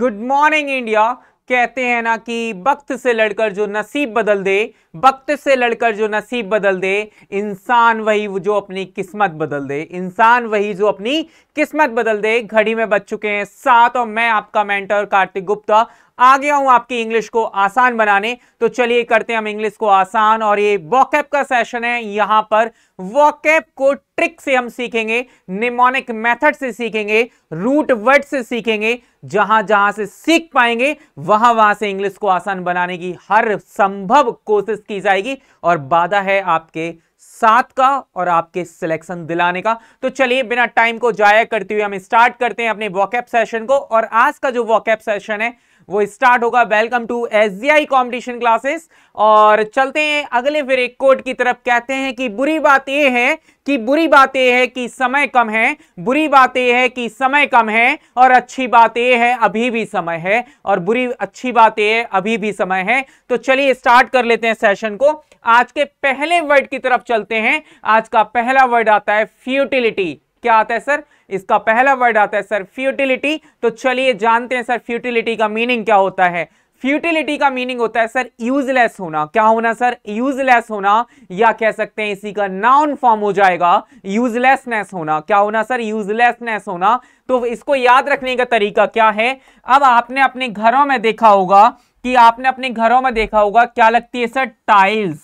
Good morning India कहते हैं ना कि वक्त से लड़कर जो नसीब बदल दे वक्त से लड़कर जो नसीब बदल दे इंसान वही जो अपनी किस्मत बदल दे इंसान वही जो अपनी किस्मत बदल दे घड़ी में बच चुके हैं सात और मैं आपका मेंटर कार्तिक गुप्ता आ गया हूं आपकी इंग्लिश को आसान बनाने तो चलिए करते हैं हम इंग्लिश को आसान और ये वॉकैप का सेशन है यहां पर वॉकैप को ट्रिक से हम सीखेंगे निमोनिक मेथड से सीखेंगे रूट वर्ड से सीखेंगे जहां जहां से सीख पाएंगे वहां वहां से इंग्लिश को आसान बनाने की हर संभव कोशिश की जाएगी और बाधा है आपके साथ का और आपके सिलेक्शन दिलाने का तो चलिए बिना टाइम को जाया करते हुए हम स्टार्ट करते हैं अपने वॉकअप सेशन को और आज का जो वॉकअप सेशन है वो स्टार्ट होगा welcome to S G I competition classes और चलते हैं अगले फिर एक कोर्ट की तरफ कहते हैं कि बुरी बात यह है कि बुरी बात यह है कि समय कम है बुरी बात यह है कि समय कम है और अच्छी बात यह है अभी भी समय है और बुरी अच्छी बात यह है अभी भी समय है तो चलिए स्टार्ट कर लेते हैं सेशन को आज के पहले वर्ड की तरफ चलते हैं आज का पहला वर्ड आता है फ्यूटिलिटी क्या आता है सर इसका पहला वर्ड आता है सर फ्यूटिलिटी तो चलिए जानते हैं सर फ्यूटिलिटी का मीनिंग क्या होता है फ्यूटिलिटी का मीनिंग होता है सर यूजलेस होना क्या होना सर यूजलेस होना या कह सकते हैं इसी का नाउन फॉर्म हो जाएगा यूजलेसनेस होना क्या होना सर यूजलेसनेस होना तो इसको याद रखने का तरीका क्या है अब आपने अपने घरों में देखा होगा कि आपने अपने घरों में देखा होगा क्या लगती है सर टाइल्स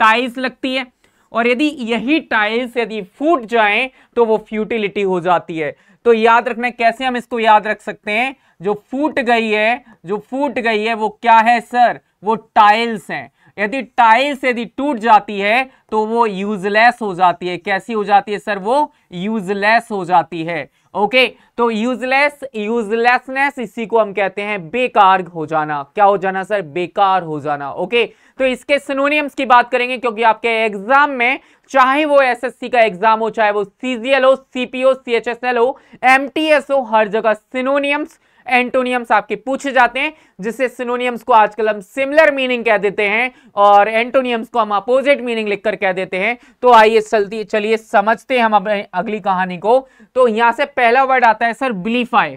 टाइल्स लगती है और यदि यही टाइल्स यदि फूट जाएं तो वो फ्यूटिलिटी हो जाती है तो याद रखना कैसे हम इसको याद रख सकते हैं जो फूट गई है जो फूट गई है वो क्या है सर वो टाइल्स हैं यदि टाइल्स यदि टूट जाती है तो वो यूजलेस हो जाती है कैसी हो जाती है सर वो यूजलेस हो जाती है ओके तो यूजलेस यूजलेसनेस इसी को हम कहते हैं बेकार हो जाना क्या हो जाना सर बेकार हो जाना ओके तो इसके सिनोनियम्स की बात करेंगे क्योंकि आपके एग्जाम में चाहे वो एसएससी का एग्जाम हो चाहे वो सीजीएल हो सीपीओ सीएचएसएल हो एमटीएस हो हर जगह सिनोनियम्स एंटोनियम्स आपके पूछे जाते हैं जिससे सिनोनियम्स को आजकल हम सिमिलर मीनिंग कह देते हैं और एंटोनियम्स को हम अपोजिट मीनिंग लिखकर कह देते हैं तो आइए चलती चलिए समझते हैं हम अपने अगली कहानी को तो यहां से पहला वर्ड आता है सर बिलीफाई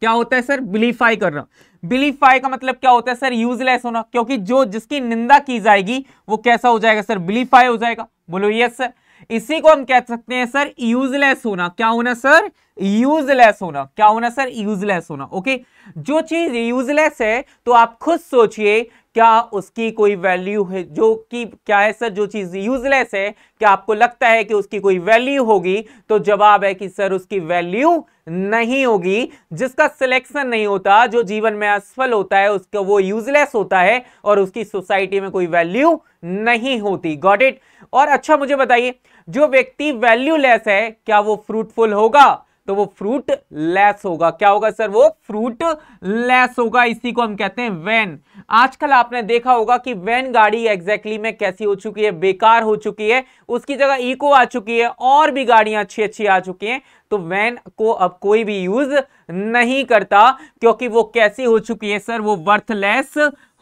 क्या होता है सर बिलीफाई करना बिलीफाई का मतलब क्या होता है सर यूजलेस होना क्योंकि जो जिसकी निंदा की जाएगी वो कैसा हो जाएगा सर बिलीफाई हो जाएगा बोलो यस सर इसी को हम कह सकते हैं सर यूजलेस होना क्या होना सर यूजलेस होना क्या होना सर यूजलेस होना ओके जो चीज यूजलेस है तो आप खुद सोचिए क्या उसकी कोई वैल्यू है जो कि क्या है सर जो चीज़ यूजलेस है क्या आपको लगता है कि उसकी कोई वैल्यू होगी तो जवाब है कि सर उसकी वैल्यू नहीं होगी जिसका सिलेक्शन नहीं होता जो जीवन में असफल होता है उसका वो यूजलेस होता है और उसकी सोसाइटी में कोई वैल्यू नहीं होती गॉट इट और अच्छा मुझे बताइए जो व्यक्ति वैल्यूलेस है क्या वो फ्रूटफुल होगा तो वो फ्रूट लेस होगा क्या होगा सर वो फ्रूट लेस होगा इसी को हम कहते हैं वैन आजकल आपने देखा होगा कि वैन गाड़ी एग्जैक्टली में कैसी हो चुकी है बेकार हो चुकी है उसकी जगह इको आ चुकी है और भी गाड़ियां अच्छी अच्छी आ चुकी हैं तो वैन को अब कोई भी यूज नहीं करता क्योंकि वो कैसी हो चुकी है सर वो वर्थलेस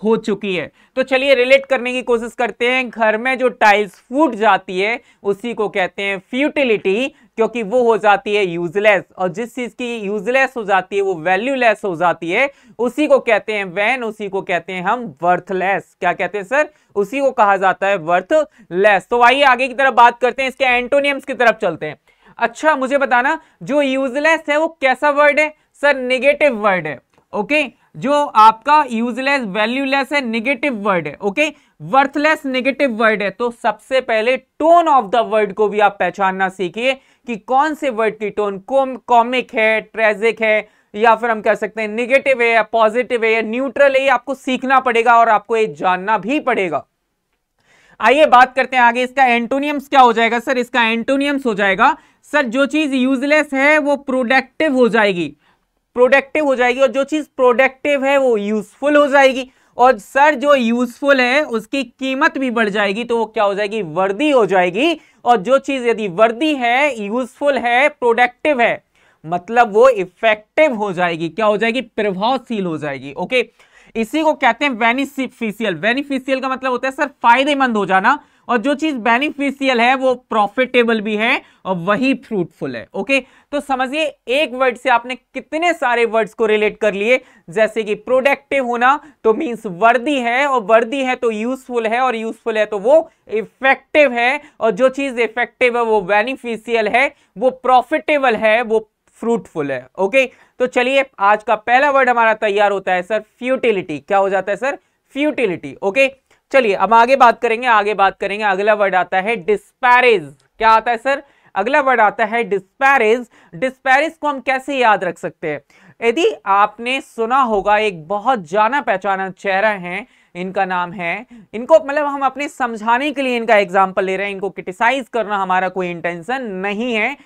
हो चुकी है तो चलिए रिलेट करने की कोशिश करते हैं घर में जो टाइल्स फूट जाती है उसी को कहते हैं फ्यूटिलिटी क्योंकि वो हो जाती है यूजलेस और जिस चीज की यूजलेस हो जाती है वो वैल्यूलेस हो जाती है उसी को कहते हैं वैन उसी को कहते हैं हम वर्थलेस क्या कहते हैं सर उसी को कहा जाता है वर्थलेस तो आइए आगे की तरफ बात करते हैं इसके एंटोनियम्स की तरफ चलते हैं अच्छा मुझे बताना जो यूजलेस है वो कैसा वर्ड है सर निगेटिव वर्ड है ओके जो आपका यूजलेस वैल्यूलेस है निगेटिव वर्ड है ओके वर्थलेस निगेटिव वर्ड है तो सबसे पहले टोन ऑफ द वर्ड को भी आप पहचानना सीखिए कि कौन से वर्ड की टोन कॉमिक है ट्रेजिक है या फिर हम कह सकते हैं निगेटिव है या पॉजिटिव है या न्यूट्रल है आपको सीखना पड़ेगा और आपको ये जानना भी पड़ेगा आइए बात करते हैं आगे इसका एंटोनियम्स क्या हो जाएगा सर इसका एंटोनियम्स हो जाएगा सर जो चीज यूजलेस है वो प्रोडक्टिव हो जाएगी प्रोडक्टिव हो जाएगी और जो चीज प्रोडक्टिव है वो यूजफुल हो जाएगी और सर जो यूजफुल है उसकी कीमत भी बढ़ जाएगी तो वो क्या हो जाएगी वर्दी हो जाएगी और जो चीज़ यदि वर्दी है यूजफुल है प्रोडक्टिव है मतलब वो इफेक्टिव हो जाएगी क्या हो जाएगी प्रभावशील हो जाएगी ओके इसी को कहते हैं वेनिफिशियल वेनिफिशियल का मतलब होता है सर फायदेमंद हो जाना और जो चीज बेनिफिशियल है वो प्रॉफिटेबल भी है और वही फ्रूटफुल है ओके तो समझिए एक वर्ड से आपने कितने सारे वर्ड्स को रिलेट कर लिए जैसे कि प्रोडक्टिव होना तो मीन्स वर्दी है और वर्दी है तो यूजफुल है और यूजफुल है तो वो इफेक्टिव है और जो चीज इफेक्टिव है वो बेनिफिशियल है वो प्रॉफिटेबल है वो फ्रूटफुल है ओके तो चलिए आज का पहला वर्ड हमारा तैयार होता है सर फ्यूटिलिटी क्या हो जाता है सर फ्यूटिलिटी ओके चलिए अब आगे बात करेंगे आगे बात करेंगे अगला वर्ड आता है डिस्पैरिज क्या आता है सर अगला वर्ड आता है डिस्पैरिज डिस्पैरिज को हम कैसे याद रख सकते हैं यदि आपने सुना होगा एक बहुत जाना पहचाना चेहरा है इनका नाम है इनको मतलब हम अपने समझाने के लिए इनका एग्जाम्पल ले रहे हैं इनको क्रिटिसाइज करना हमारा कोई इंटेंशन नहीं है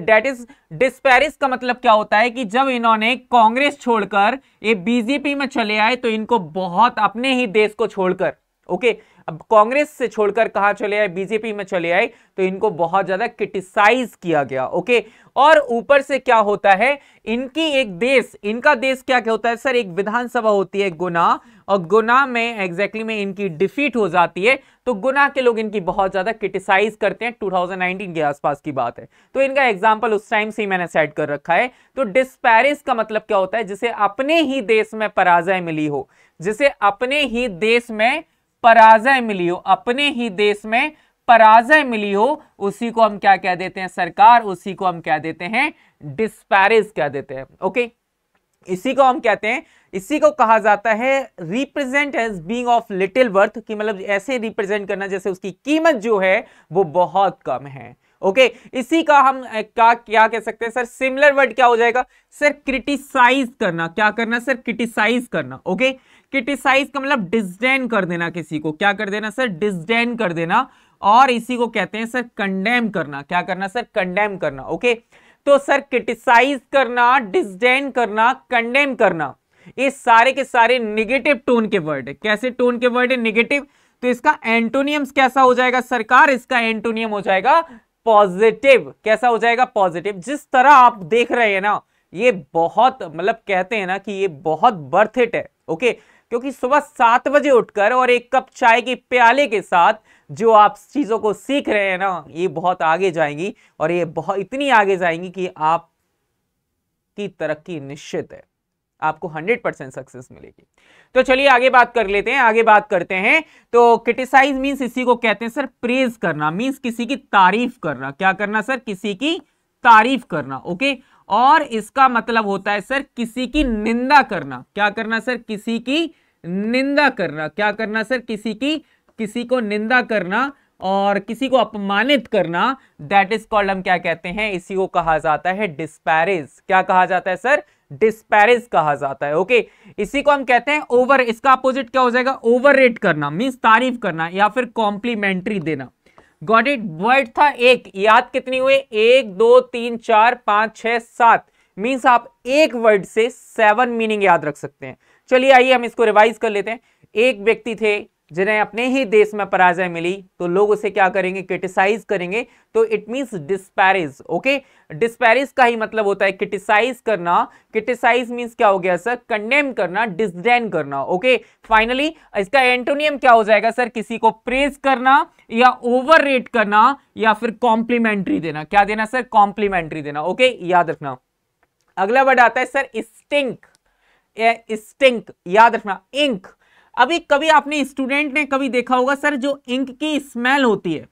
डेट इज डिस्पैरिस का मतलब क्या होता है कि जब इन्होंने कांग्रेस छोड़कर ये बीजेपी में चले आए तो इनको बहुत अपने ही देश को छोड़कर ओके अब कांग्रेस से छोड़कर कहा चले आए बीजेपी में चले आए तो इनको बहुत ज्यादा क्रिटिसाइज किया गया ओके और ऊपर से क्या होता है इनकी एक देश इनका देश क्या क्या होता है सर एक विधानसभा होती है गुना और गुना में एग्जैक्टली exactly में इनकी डिफीट हो जाती है तो गुना के लोग इनकी बहुत ज्यादा क्रिटिसाइज करते हैं 2019 के आसपास की बात है तो इनका एग्जाम्पल उस टाइम से ही मैंने सेट कर रखा है तो डिस्पैरिज का मतलब क्या होता है जिसे अपने ही देश में पराजय मिली हो जिसे अपने ही देश में पराजय मिली हो अपने ही देश में पराजय मिली हो उसी को हम क्या कह देते हैं सरकार उसी को हम कह देते हैं डिस्पैरिज कह देते हैं ओके इसी को हम कहते हैं इसी को कहा जाता है represent as being of little worth कि मतलब ऐसे रिप्रेजेंट करना जैसे उसकी कीमत जो है वो बहुत कम है ओके okay, इसी का हम क्या क्या कह सकते हैं सर सिमिलर वर्ड क्या हो जाएगा सर क्रिटिसाइज करना क्या करना सर क्रिटिसाइज करना ओके okay? क्रिटिसाइज का मतलब डिस्डेन कर देना किसी को क्या कर देना सर डिस्डेन कर देना और इसी को कहते हैं सर कंडेम करना क्या करना सर कंडेम करना ओके तो सर क्रिटिसाइज करना डिस्डेन करना कंडेम करना ये सारे के सारे निगेटिव टोन के वर्ड है कैसे टोन के वर्ड है निगेटिव तो इसका एंटोनियम कैसा हो जाएगा सरकार इसका एंटोनियम हो जाएगा पॉजिटिव कैसा हो जाएगा पॉजिटिव जिस तरह आप देख रहे हैं ना ये बहुत मतलब कहते हैं ना कि ये बहुत बर्थ इट है ओके okay? क्योंकि सुबह सात बजे उठकर और एक कप चाय के प्याले के साथ जो आप चीज़ों को सीख रहे हैं ना ये बहुत आगे जाएंगी और ये बहुत इतनी आगे जाएंगी कि आप की तरक्की निश्चित है आपको 100 परसेंट सक्सेस मिलेगी तो चलिए आगे बात कर लेते हैं आगे बात करते हैं तो क्रिटिसाइज मीन्स इसी को कहते हैं सर प्रेज करना मीन्स किसी की तारीफ करना क्या करना सर किसी की तारीफ करना ओके और इसका मतलब होता है सर किसी की निंदा करना क्या करना सर किसी की निंदा करना क्या करना सर किसी की किसी को निंदा करना और किसी को अपमानित करना दैट इज कॉल्ड हम क्या कहते हैं इसी को कहा जाता है डिस्पैरिज क्या कहा जाता है सर डिस्पैरिज कहा जाता है ओके इसी को हम कहते हैं ओवर इसका अपोजिट क्या हो जाएगा ओवर करना मीन्स तारीफ करना या फिर कॉम्प्लीमेंट्री देना गॉट इट वर्ड था एक याद कितनी हुए एक दो तीन चार पांच छह सात मीन्स आप एक वर्ड से सेवन मीनिंग याद रख सकते हैं चलिए आइए हम इसको रिवाइज कर लेते हैं एक व्यक्ति थे जिन्हें अपने ही देश में पराजय मिली तो लोग उसे क्या करेंगे क्रिटिसाइज करेंगे तो it means disparage okay disparage का ही मतलब होता है क्रिटिसाइज करना क्रिटिसाइज मीन्स क्या हो गया सर कंडेम करना डिसडेन करना ओके फाइनली इसका एंटोनियम क्या हो जाएगा सर किसी को प्रेज करना या ओवर करना या फिर कॉम्प्लीमेंट्री देना क्या देना सर कॉम्प्लीमेंट्री देना ओके याद रखना अगला वर्ड आता है सर स्टिंक स्टिंक याद रखना इंक अभी कभी आपने स्टूडेंट ने कभी देखा होगा सर जो इंक की स्मेल होती है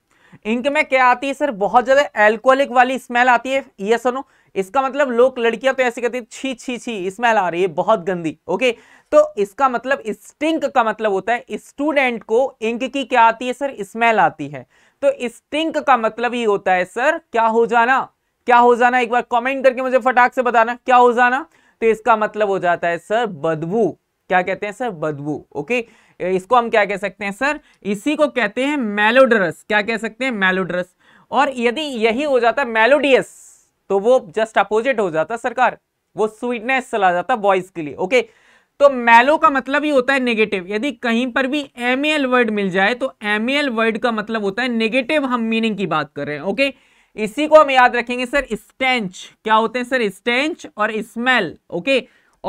इंक में क्या आती है सर बहुत ज़्यादा एल्कोहलिक वाली स्मेल आती है ये सुनो इसका मतलब लोग लड़कियां तो ऐसे कहती है छी छी छी स्मेल आ रही है बहुत गंदी ओके तो इसका मतलब स्टिंक का मतलब होता है स्टूडेंट को इंक की क्या आती है सर स्मेल आती है तो स्टिंक का मतलब ही होता है सर क्या हो जाना क्या हो जाना एक बार कमेंट करके मुझे फटाक से बताना क्या हो जाना तो इसका मतलब हो जाता है सर बदबू क्या कहते हैं सर बदबू ओके इसको हम क्या कह सकते हैं सर इसी को कहते हैं मेलोडरस क्या कह सकते हैं मेलोडरस और यदि यही हो जाता मेलोडियस तो वो जस्ट अपोजिट हो जाता सरकार वो स्वीटनेस चला जाता बॉयज के लिए ओके तो मेलो का मतलब ही होता है नेगेटिव यदि कहीं पर भी एम वर्ड मिल जाए तो एम वर्ड का मतलब होता है नेगेटिव हम मीनिंग की बात कर रहे हैं ओके इसी को हम याद रखेंगे सर स्टेंच क्या होते हैं सर स्टेंच और स्मेल ओके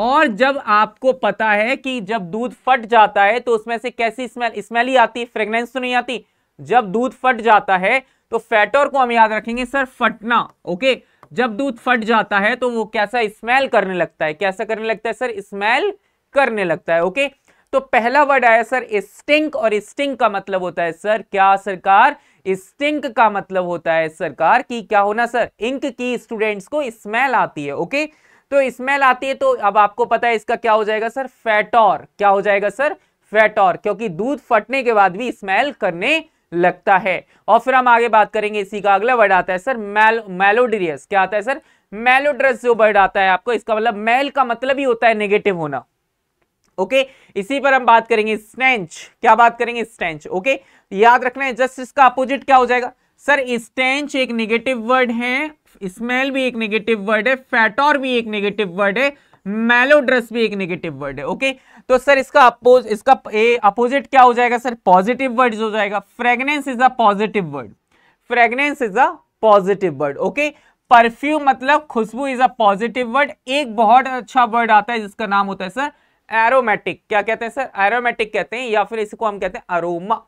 और जब आपको पता है कि जब दूध फट जाता है तो उसमें से कैसी स्मेल स्मेल ही आती फ्रेग्रेंस तो नहीं आती जब दूध फट जाता है तो फैटोर को हम याद रखेंगे सर फटना ओके जब दूध फट जाता है तो वो कैसा स्मेल करने लगता है कैसा करने लगता है सर स्मेल करने लगता है ओके तो पहला वर्ड आया सर स्टिंक और स्टिंक का मतलब होता है सर क्या सरकार स्टिंक का मतलब होता है सरकार की क्या होना सर इंक की स्टूडेंट्स को स्मेल आती है ओके तो स्मेल आती है तो अब आपको पता है इसका क्या हो जाएगा सर फैटोर क्या हो जाएगा सर फैटोर क्योंकि दूध फटने के बाद भी स्मेल करने लगता है और फिर हम आगे बात करेंगे इसी का अगला वर्ड आता है सर मैल मेलोड्रियस क्या आता है सर मेलोड्रस जो वर्ड आता है आपको इसका मतलब मैल का मतलब ही होता है नेगेटिव होना ओके okay? इसी पर हम बात करेंगे स्टेंच क्या बात करेंगे स्टेंच ओके okay? याद रखना है जस्ट इसका अपोजिट क्या हो जाएगा सर स्टेंच एक नेगेटिव वर्ड है स्मेल भी एक नेगेटिव वर्ड है फैटोर भी एक नेगेटिव वर्ड है मेलो भी एक नेगेटिव वर्ड है ओके तो सर इसका अपोज इसका ए अपोजिट क्या हो जाएगा सर पॉजिटिव वर्ड हो जाएगा fragrance is a positive word fragrance is a positive word okay perfume मतलब खुशबू इज अ पॉजिटिव वर्ड एक बहुत अच्छा वर्ड आता है जिसका नाम होता है सर एरोमेटिक क्या कहते हैं सर एरोमेटिक कहते हैं या फिर इसको हम कहते हैं अरोमा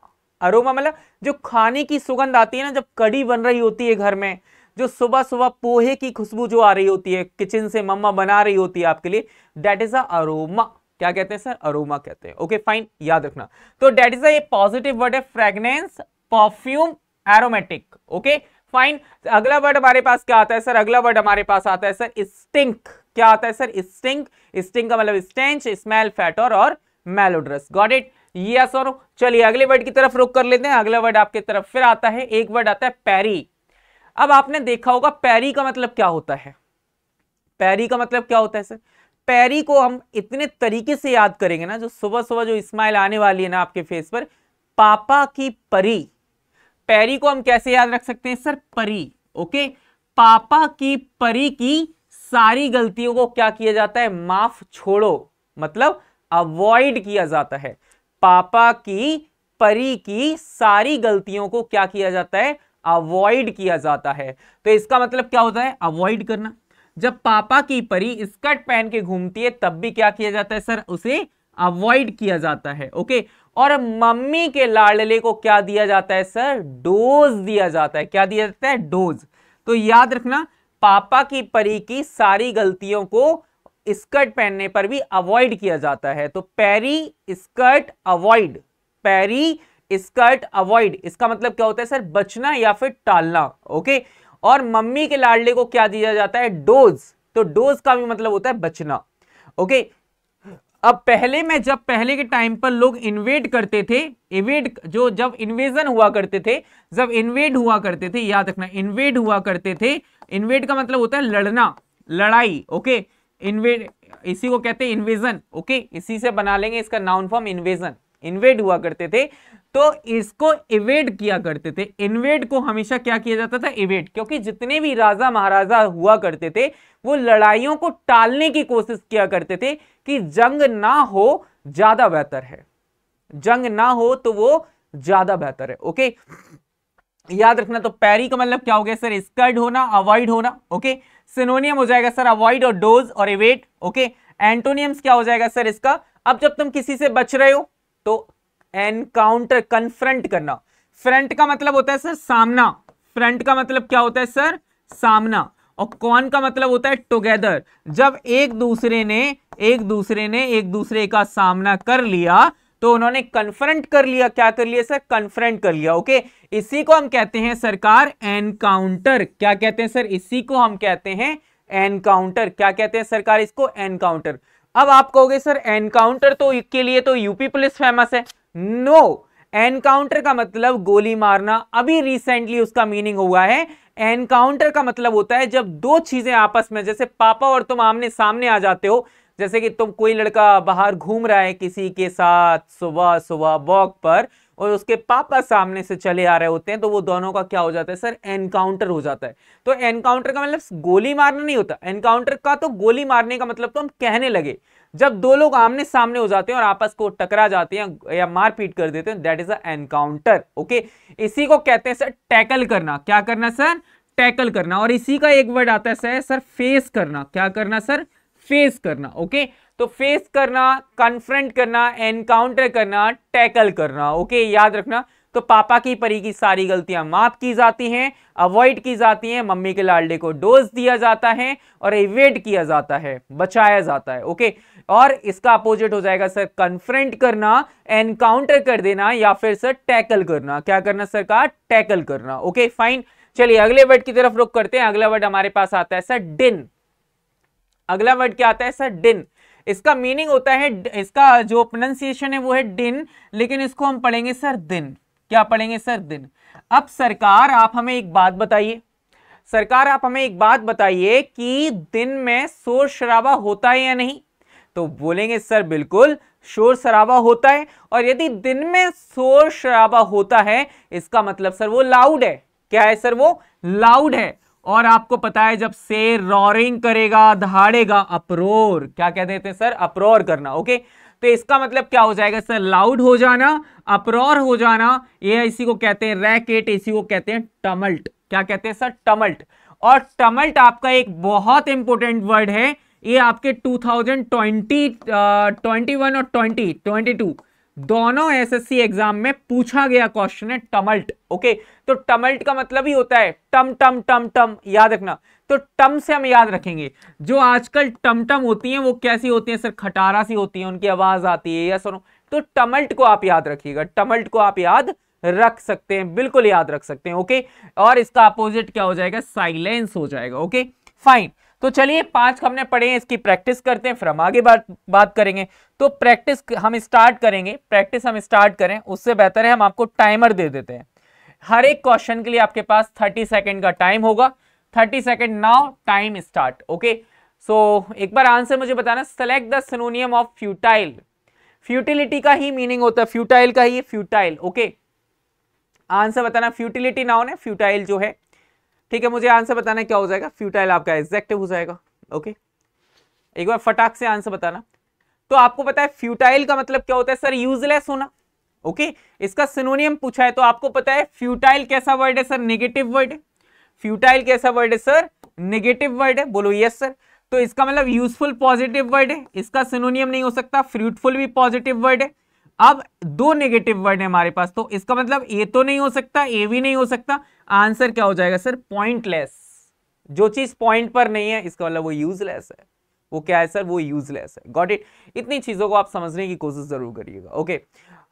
अरोमा मतलब जो खाने की सुगंध आती है ना जब कड़ी बन रही होती है घर में जो सुबह सुबह पोहे की खुशबू जो आ रही होती है किचन से मम्मा बना रही होती है आपके लिए डेट इज अरोमा क्या कहते हैं सर अरोमा कहते हैं ओके फाइन याद रखना तो डेट इज अजिटिव वर्ड है fragrance perfume aromatic okay fine अगला वर्ड हमारे पास क्या आता है सर अगला वर्ड हमारे पास आता है सर स्टिंक क्या आता है सर स्टिंक स्टिंक का मतलब स्टेंच स्मेल फैटोर और मेलोड्रस गॉट इट यस और चलिए अगले वर्ड की तरफ रुक कर लेते हैं अगला वर्ड आपके तरफ फिर आता है एक वर्ड आता है पैरी अब आपने देखा होगा पैरी का मतलब क्या होता है पैरी का मतलब क्या होता है सर पैरी को हम इतने तरीके से याद करेंगे ना जो सुबह सुबह जो स्माइल आने वाली है ना आपके फेस पर पापा की परी पैरी को हम कैसे याद रख सकते हैं सर परी ओके पापा की परी की सारी गलतियों को क्या किया जाता है माफ छोड़ो मतलब अवॉइड किया जाता है पापा की परी की सारी गलतियों को क्या किया जाता है अवॉइड किया जाता है तो इसका मतलब क्या होता है अवॉइड करना जब पापा की परी स्कर्ट पहन के घूमती है तब भी क्या किया जाता है सर उसे अवॉइड किया जाता है ओके और मम्मी के लाडले को क्या दिया जाता है सर डोज दिया जाता है क्या दिया जाता है डोज तो याद रखना पापा की परी की सारी गलतियों को स्कर्ट पहनने पर भी अवॉइड किया जाता है तो parry skirt avoid parry skirt avoid इसका मतलब क्या होता है सर बचना या फिर टालना ओके और मम्मी के लाडले को क्या दिया जाता है डोज तो डोज का भी मतलब होता है बचना ओके अब पहले में जब पहले के टाइम पर लोग इन्वेड करते थे इवेड जो जब इन्वेजन हुआ करते थे जब इन्वेड हुआ करते थे याद रखना इन्वेड हुआ करते थे इन्वेड का मतलब होता है लड़ना लड़ाई ओके इन्वेड इसी को कहते हैं इन्वेजन ओके इसी से बना लेंगे इसका नाउन फॉर्म इन्वेजन इन्वेड हुआ करते थे तो इसको इवेड किया करते थे इन्वेड को हमेशा क्या किया जाता था इवेड क्योंकि जितने भी राजा महाराजा हुआ करते थे वो लड़ाइयों को टालने की कोशिश किया करते थे कि जंग ना हो ज्यादा बेहतर है जंग ना हो तो वो ज्यादा बेहतर है ओके याद रखना तो पैरी का मतलब क्या हो गया सर स्कर्ड होना अवॉइड होना ओके सिनोनियम हो जाएगा सर अवॉइड और डोज और इवेट ओके एंटोनियम क्या हो जाएगा सर इसका अब जब तुम किसी से बच रहे हो तो एनकाउंटर कन्फ्रंट करना फ्रंट का मतलब होता है सर सामना फ्रंट का मतलब क्या होता है सर सामना और कौन का मतलब होता है टुगेदर जब एक दूसरे ने एक दूसरे ने एक दूसरे का सामना कर लिया तो उन्होंने कन्फ्रंट कर लिया क्या कर लिया सर कन्फ्रंट कर लिया ओके इसी को हम कहते हैं सरकार एनकाउंटर क्या कहते हैं सर इसी को हम कहते हैं एनकाउंटर क्या कहते हैं सरकार इसको एनकाउंटर अब आप कहोगे सर एनकाउंटर तो के लिए तो यूपी पुलिस फेमस है नो एनकाउंटर का मतलब गोली मारना अभी रिसेंटली उसका मीनिंग हुआ है एनकाउंटर का मतलब होता है जब दो चीजें आपस में जैसे पापा और तुम आमने सामने आ जाते हो जैसे कि तुम कोई लड़का बाहर घूम रहा है किसी के साथ सुबह सुबह वॉक पर और उसके पापा सामने से चले आ रहे होते हैं तो वो दोनों का क्या हो जाता है सर एनकाउंटर हो जाता है तो एनकाउंटर का मतलब गोली मारना नहीं होता एनकाउंटर का तो गोली मारने का मतलब तो हम कहने लगे जब दो लोग आमने सामने हो जाते हैं और आपस को टकरा जाते हैं या मारपीट कर देते हैं दैट इज अंकाउंटर ओके इसी को कहते हैं सर टैकल करना क्या करना सर टैकल करना और इसी का एक वर्ड आता है सर सर फेस करना क्या करना सर फेस करना ओके तो फेस करना कन्फ्रंट करना एनकाउंटर करना टैकल करना ओके याद रखना तो पापा की परी की सारी गलतियां माफ की जाती हैं अवॉइड की जाती हैं मम्मी के लाडले को डोज दिया जाता है और एवेट किया जाता है बचाया जाता है ओके और इसका अपोजिट हो जाएगा सर कन्फ्रंट करना एनकाउंटर कर देना या फिर सर टैकल करना क्या करना सर का टैकल करना ओके फाइन चलिए अगले वर्ड की तरफ रुक करते हैं अगला वर्ड हमारे पास आता है सर डिन अगला वर्ड क्या आता है सर डिन इसका मीनिंग होता है इसका जो प्रोनाउंसिएशन है वो है डिन लेकिन इसको हम पढ़ेंगे सर दिन क्या पढ़ेंगे सर दिन अब सरकार आप हमें एक बात बताइए सरकार आप हमें एक बात बताइए कि दिन में शोर शराबा होता है या नहीं तो बोलेंगे सर बिल्कुल शोर शराबा होता है और यदि दिन में शोर शराबा होता है इसका मतलब सर वो लाउड है क्या है सर वो लाउड है और आपको पता है जब शेर रोरिंग करेगा धाड़ेगा अप्रोर क्या कह देते हैं सर अप्रोर करना ओके तो इसका मतलब क्या हो जाएगा सर लाउड हो जाना अप्रॉर हो जाना ये इसी को कहते हैं रैकेट इसी को कहते हैं टमल्ट क्या कहते हैं सर टमल्ट और टमल्ट आपका एक बहुत इंपॉर्टेंट वर्ड है ये आपके 2020 uh, 21 और 20 22 दोनों एसएससी एग्जाम में पूछा गया क्वेश्चन है टमल्ट ओके तो टमल्ट का मतलब ही होता है टम टम टम टम याद रखना तो टम से हम याद रखेंगे जो आजकल टम टम होती हैं वो कैसी होती हैं सर खटारा सी होती हैं उनकी आवाज आती है या सुनो तो टमल्ट को आप याद रखिएगा टमल्ट को आप याद रख सकते हैं बिल्कुल याद रख सकते हैं ओके और इसका अपोजिट क्या हो जाएगा साइलेंस हो जाएगा ओके फाइन तो चलिए पांच हमने पढ़े हैं इसकी प्रैक्टिस करते हैं फिर हम आगे बात बात करेंगे तो प्रैक्टिस हम स्टार्ट करेंगे प्रैक्टिस हम स्टार्ट करें उससे बेहतर है हम आपको टाइमर दे देते हैं हर एक क्वेश्चन के लिए आपके पास थर्टी सेकेंड का टाइम होगा thirty second now time start okay so एक बार आंसर मुझे बताना select the synonym of futile futility का ही मीनिंग होता है फ्यूटाइल का ही फ्यूटाइल ओके आंसर बताना फ्यूटिलिटी नाउन है फ्यूटाइल जो है ठीक है मुझे आंसर बताना क्या हो जाएगा फ्यूटाइल आपका एग्जेक्टिव हो जाएगा ओके एक बार फटाक से आंसर बताना तो आपको पता है फ्यूटाइल का मतलब क्या होता है सर यूजलेस होना ओके इसका सिनोनियम पूछा है तो आपको पता है फ्यूटाइल कैसा वर्ड है सर नेगेटिव वर्ड है फ्यूटाइल कैसा वर्ड है सर नेगेटिव वर्ड है बोलो यस सर तो इसका मतलब यूजफुल पॉजिटिव वर्ड है इसका सिनोनियम नहीं हो सकता फ्रूटफुल भी पॉजिटिव वर्ड है अब दो नेगेटिव वर्ड है हमारे पास तो इसका मतलब ए तो नहीं हो सकता ए भी नहीं हो सकता आंसर क्या हो जाएगा सर पॉइंटलेस जो चीज पॉइंट पर नहीं है इसका मतलब वो यूजलेस है वो क्या है सर वो यूजलेस है गॉट इट इतनी चीज़ों को आप समझने की कोशिश जरूर करिएगा ओके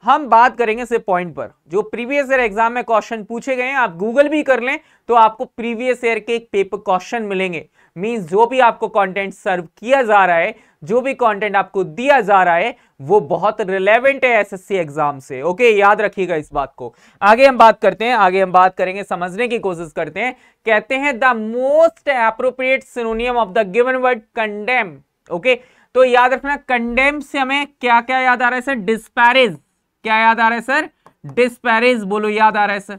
हम बात करेंगे सिर्फ पॉइंट पर जो प्रीवियस ईयर एग्जाम में क्वेश्चन पूछे गए हैं आप गूगल भी कर लें तो आपको प्रीवियस ईयर के एक पेपर क्वेश्चन मिलेंगे मींस जो भी आपको कंटेंट सर्व किया जा रहा है जो भी कंटेंट आपको दिया जा रहा है वो बहुत रिलेवेंट है एसएससी एग्जाम से ओके याद रखिएगा इस बात को आगे हम बात करते हैं आगे हम बात करेंगे समझने की कोशिश करते हैं कहते हैं the most appropriate synonym of the given word condemn okay तो याद रखना कंडेम से हमें क्या क्या याद आ रहा है सर डिस्पैरेज क्या याद आ रहा है सर डिस्पैरिज बोलो याद आ रहा है सर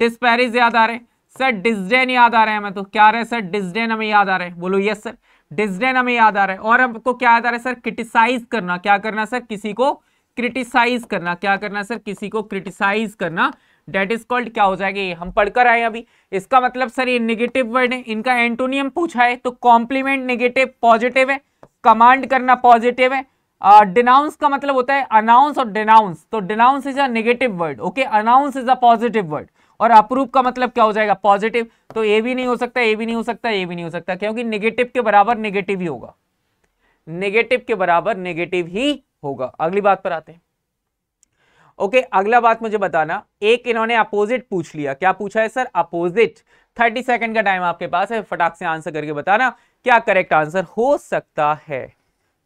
डिस्पैरिज याद आ रहे सर डिस्डेन याद आ रहे हैं हमें तो क्या रहे सर डिस्डेन हमें याद आ रहे हैं बोलो यस सर डिस्डेन हमें याद आ रहा है और हमको क्या याद आ रहा है सर क्रिटिसाइज करना क्या करना सर किसी को क्रिटिसाइज करना क्या करना सर किसी को क्रिटिसाइज करना डेट इज कॉल्ड क्या हो जाएगा हम पढ़कर आए अभी इसका मतलब सर ये निगेटिव वर्ड है इनका एंटोनियम पूछा है तो कॉम्प्लीमेंट निगेटिव पॉजिटिव है कमांड करना पॉजिटिव है डिनाउंस uh, का मतलब होता है अनाउंस और डिनाउंस तो denounce is negative word okay announce is a positive word और अप्रूव का मतलब क्या हो जाएगा पॉजिटिव तो ए भी नहीं हो सकता ए भी नहीं हो सकता ए भी नहीं हो सकता क्योंकि नेगेटिव के बराबर नेगेटिव ही होगा नेगेटिव के बराबर नेगेटिव ही होगा अगली बात पर आते हैं ओके okay, अगला बात मुझे बताना एक इन्होंने अपोजिट पूछ लिया क्या पूछा है सर अपोजिट थर्टी सेकेंड का टाइम आपके पास है फटाक से आंसर करके बताना क्या करेक्ट आंसर हो सकता है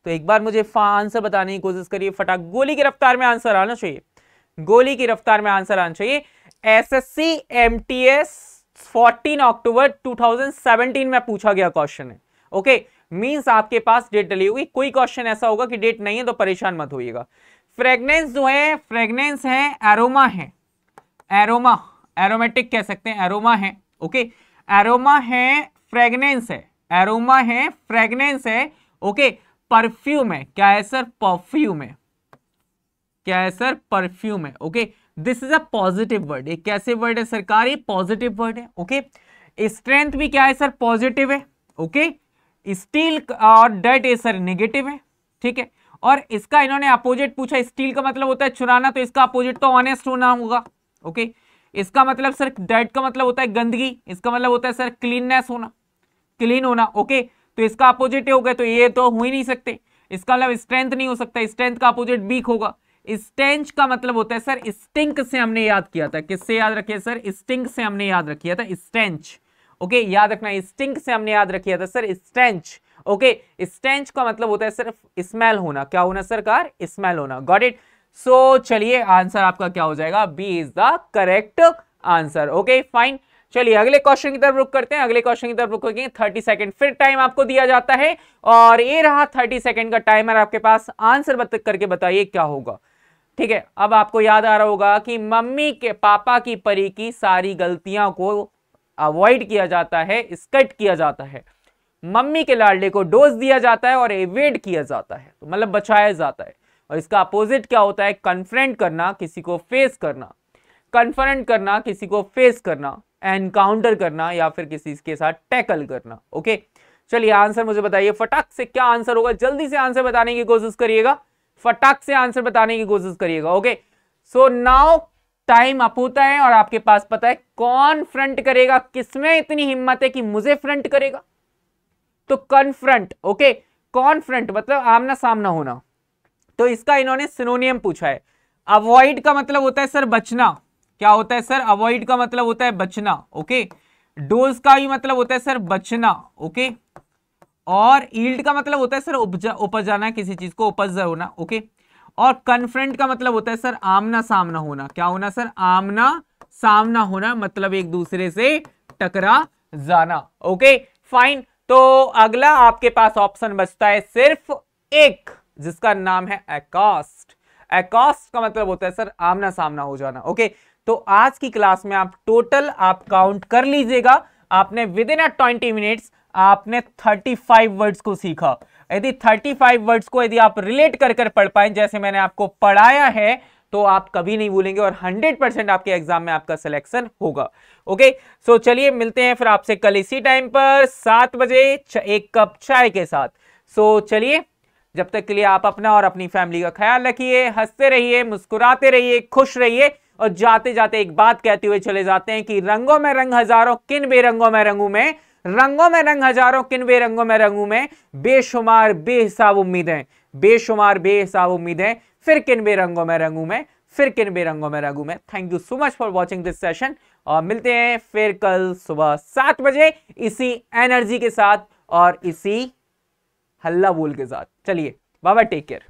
तो एक बार मुझे आंसर बताने की कोशिश करिए फटाक गोली की रफ्तार में आंसर आना चाहिए गोली की रफ्तार में आंसर आना चाहिए एसएससी एमटीएस 14 अक्टूबर 2017 में पूछा गया क्वेश्चन है ओके मींस आपके पास डेट डली होगी कोई क्वेश्चन ऐसा होगा कि डेट नहीं है तो परेशान मत होइएगा फ्रेगनेंस जो है फ्रेगनेंस है एरोमा है एरोमा एरोमेटिक कह सकते हैं एरोमा है ओके एरोमा है फ्रेगनेंस है एरोमा है फ्रेगनेंस है ओके okay, परफ्यूम है क्या है सर परफ्यूम है क्या है सर परफ्यूम है okay this is a positive word ये कैसे वर्ड है सरकार ये पॉजिटिव वर्ड है ओके स्ट्रेंथ भी क्या है सर पॉजिटिव है ओके स्टील और डेट ये सर नेगेटिव है ठीक है और इसका इन्होंने अपोजिट पूछा स्टील का मतलब होता है चुराना तो इसका अपोजिट तो ऑनेस्ट होना होगा ओके इसका मतलब सर डेट का मतलब होता है गंदगी इसका मतलब होता है सर क्लीननेस होना क्लीन होना ओके okay? तो इसका अपोजिट हो गया तो ये तो हो ही नहीं सकते इसका मतलब स्ट्रेंथ नहीं हो सकता स्ट्रेंथ का अपोजिट वीक होगा स्टेंच का मतलब होता है सर स्टिंक से हमने याद किया था किससे याद रखिए सर स्टिंक से हमने याद रखिया था स्टेंच ओके याद रखना स्टिंक से हमने याद रखिया था सर स्टेंच ओके स्टेंच का मतलब होता है सर स्मेल होना क्या होना सर कार स्मेल होना गॉट इट सो चलिए आंसर आपका क्या हो जाएगा B is the correct answer okay fine चलिए अगले क्वेश्चन की तरफ रुक करते हैं अगले क्वेश्चन की तरफ रुक करेंगे थर्टी सेकंड फिर टाइम आपको दिया जाता है और ये रहा थर्टी सेकंड का टाइमर आपके पास आंसर बत करके बताइए क्या होगा ठीक है अब आपको याद आ रहा होगा कि मम्मी के पापा की परी की सारी गलतियां को अवॉइड किया जाता है स्कट किया जाता है मम्मी के लाडले को डोज दिया जाता है और एवेड किया जाता है तो मतलब बचाया जाता है और इसका अपोजिट क्या होता है कन्फ्रेंट करना किसी को फेस करना कन्फ्रेंट करना किसी को फेस करना एनकाउंटर करना या फिर किसी के साथ टैकल करना ओके चलिए आंसर मुझे बताइए फटाक से क्या आंसर होगा जल्दी से आंसर बताने की कोशिश करिएगा फटाक से आंसर बताने की कोशिश करिएगा okay so now time up होता है और आपके पास पता है कौन फ्रंट करेगा किसमें इतनी हिम्मत है कि मुझे फ्रंट करेगा तो कन्फ्रंट ओके कौन फ्रंट मतलब आमना सामना होना तो इसका इन्होंने सिनोनियम पूछा है अवॉइड का मतलब होता है सर बचना क्या होता है सर अवॉइड का मतलब होता है बचना ओके डोज का भी मतलब होता है सर बचना ओके और ईल्ड का मतलब होता है सर उपजा उपज जाना किसी चीज को उपज होना ओके और कन्फ्रंट का मतलब होता है सर आमना सामना होना क्या होना सर आमना सामना होना मतलब एक दूसरे से टकरा जाना ओके फाइन तो अगला आपके पास ऑप्शन बचता है सिर्फ एक जिसका नाम है एकॉस्ट एकॉस्ट का मतलब होता है सर आमना सामना हो जाना ओके तो आज की क्लास में आप टोटल आप काउंट कर लीजिएगा आपने within a twenty minutes आपने 35 वर्ड्स को सीखा यदि 35 वर्ड्स को यदि आप रिलेट कर कर पढ़ पाए जैसे मैंने आपको पढ़ाया है तो आप कभी नहीं भूलेंगे और 100 परसेंट आपके एग्जाम में आपका सिलेक्शन होगा ओके सो चलिए मिलते हैं फिर आपसे कल इसी टाइम पर सात बजे एक कप चाय के साथ सो so, चलिए जब तक के लिए आप अपना और अपनी फैमिली का ख्याल रखिए हंसते रहिए मुस्कुराते रहिए खुश रहिए और जाते जाते एक बात कहते हुए चले जाते हैं कि रंगों में रंग हजारों किन बेरंगों में रंगू में रंगों में रंग हजारों किन बेरंगों में रंगू में बेशुमार बेहिसाब उम्मीदें बेशुमार बेहिसाब उम्मीदें फिर किन बेरंगों में रंगू में फिर किन बेरंगों में रंगू में thank you so much for watching this session और मिलते हैं फिर कल सुबह सात बजे इसी एनर्जी के साथ और इसी हल्ला बोल के साथ चलिए बाबा टेक केयर